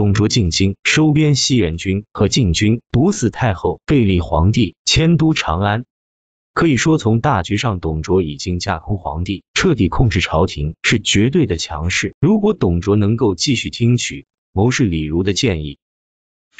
董卓进京，收编西元军和禁军，毒死太后，废立皇帝，迁都长安。可以说，从大局上，董卓已经架空皇帝，彻底控制朝廷，是绝对的强势。如果董卓能够继续听取谋士李儒的建议，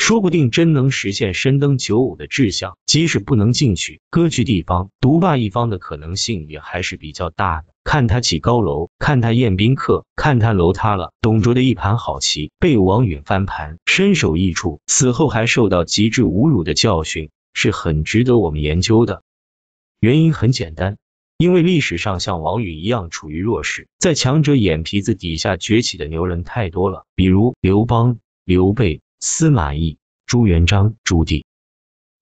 说不定真能实现深登九五的志向，即使不能进去，割据地方、独霸一方的可能性也还是比较大的。看他起高楼，看他宴宾客，看他楼塌了，董卓的一盘好棋被王允翻盘，身首异处，死后还受到极致侮辱的教训，是很值得我们研究的。原因很简单，因为历史上像王允一样处于弱势，在强者眼皮子底下崛起的牛人太多了，比如刘邦、刘备。司马懿、朱元璋、朱棣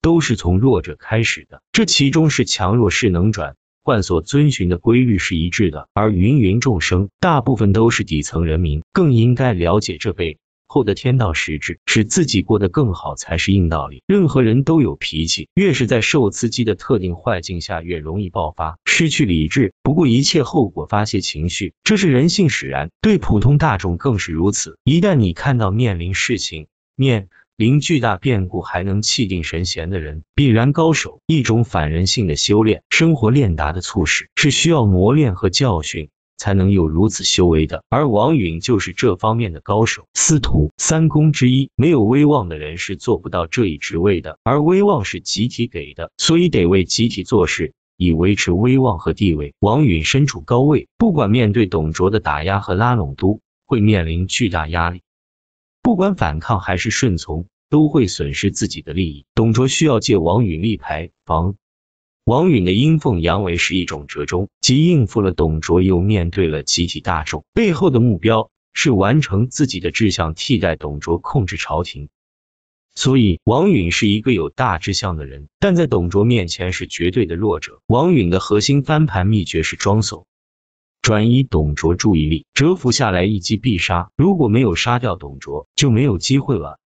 都是从弱者开始的，这其中是强弱势能转换所遵循的规律是一致的。而芸芸众生大部分都是底层人民，更应该了解这背后的天道实质，使自己过得更好才是硬道理。任何人都有脾气，越是在受刺激的特定坏境下，越容易爆发，失去理智，不顾一切后果发泄情绪，这是人性使然，对普通大众更是如此。一旦你看到面临事情，面临巨大变故还能气定神闲的人，必然高手，一种反人性的修炼。生活练达的促使，是需要磨练和教训才能有如此修为的。而王允就是这方面的高手。司徒三公之一，没有威望的人是做不到这一职位的，而威望是集体给的，所以得为集体做事，以维持威望和地位。王允身处高位，不管面对董卓的打压和拉拢，都会面临巨大压力。不管反抗还是顺从，都会损失自己的利益。董卓需要借王允立牌防。王允的阴奉阳违是一种折中，既应付了董卓，又面对了集体大众，背后的目标是完成自己的志向，替代董卓控制朝廷。所以，王允是一个有大志向的人，但在董卓面前是绝对的弱者。王允的核心翻盘秘诀是装怂。转移董卓注意力，蛰伏下来一击必杀。如果没有杀掉董卓，就没有机会了。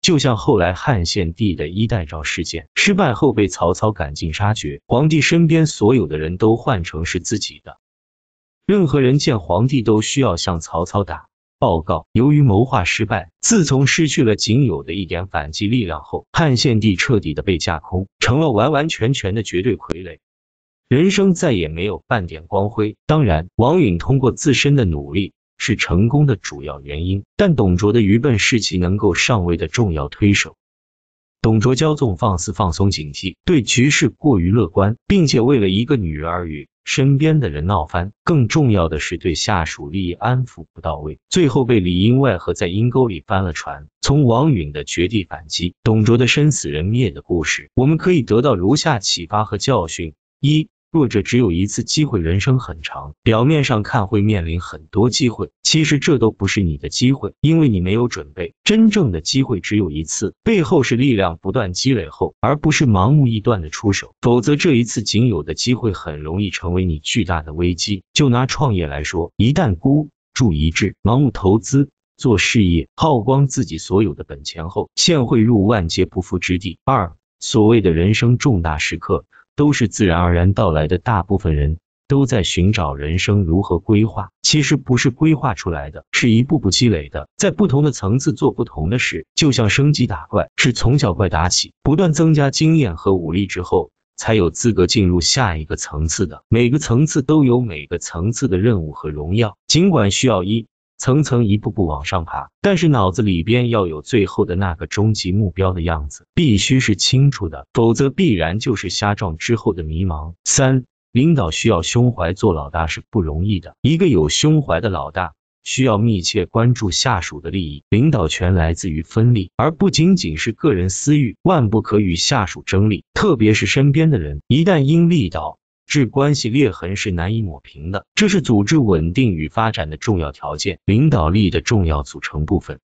就像后来汉献帝的衣带诏事件失败后被曹操赶尽杀绝，皇帝身边所有的人都换成是自己的，任何人见皇帝都需要向曹操打报告。由于谋划失败，自从失去了仅有的一点反击力量后，汉献帝彻底的被架空，成了完完全全的绝对傀儡。人生再也没有半点光辉。当然，王允通过自身的努力是成功的主要原因，但董卓的愚笨是其能够上位的重要推手。董卓骄纵放肆，放松警惕，对局势过于乐观，并且为了一个女人而与身边的人闹翻。更重要的是，对下属利益安抚不到位，最后被里应外合在阴沟里翻了船。从王允的绝地反击，董卓的生死人灭的故事，我们可以得到如下启发和教训：一。弱者只有一次机会，人生很长，表面上看会面临很多机会，其实这都不是你的机会，因为你没有准备。真正的机会只有一次，背后是力量不断积累后，而不是盲目臆断的出手，否则这一次仅有的机会很容易成为你巨大的危机。就拿创业来说，一旦孤注一掷，盲目投资做事业，耗光自己所有的本钱后，现会入万劫不复之地。二，所谓的人生重大时刻。都是自然而然到来的，大部分人都在寻找人生如何规划，其实不是规划出来的，是一步步积累的，在不同的层次做不同的事，就像升级打怪，是从小怪打起，不断增加经验和武力之后，才有资格进入下一个层次的，每个层次都有每个层次的任务和荣耀，尽管需要一。层层一步步往上爬，但是脑子里边要有最后的那个终极目标的样子，必须是清楚的，否则必然就是瞎撞之后的迷茫。三，领导需要胸怀，做老大是不容易的。一个有胸怀的老大，需要密切关注下属的利益，领导权来自于分利，而不仅仅是个人私欲，万不可与下属争利，特别是身边的人，一旦因利导。制关系裂痕是难以抹平的，这是组织稳定与发展的重要条件，领导力的重要组成部分。